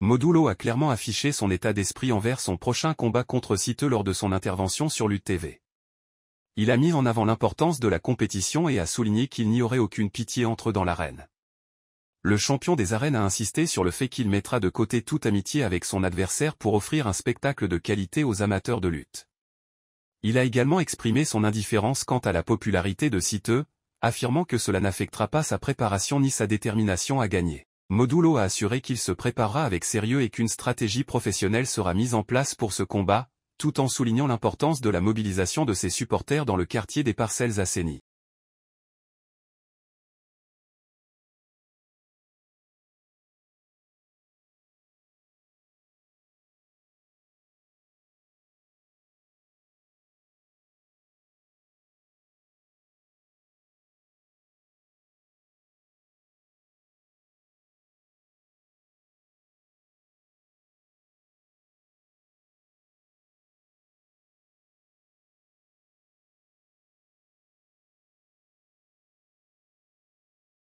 Modulo a clairement affiché son état d'esprit envers son prochain combat contre Citeux lors de son intervention sur TV. Il a mis en avant l'importance de la compétition et a souligné qu'il n'y aurait aucune pitié entre eux dans l'arène. Le champion des arènes a insisté sur le fait qu'il mettra de côté toute amitié avec son adversaire pour offrir un spectacle de qualité aux amateurs de lutte. Il a également exprimé son indifférence quant à la popularité de Citeux, affirmant que cela n'affectera pas sa préparation ni sa détermination à gagner. Modulo a assuré qu'il se préparera avec sérieux et qu'une stratégie professionnelle sera mise en place pour ce combat, tout en soulignant l'importance de la mobilisation de ses supporters dans le quartier des parcelles assainies.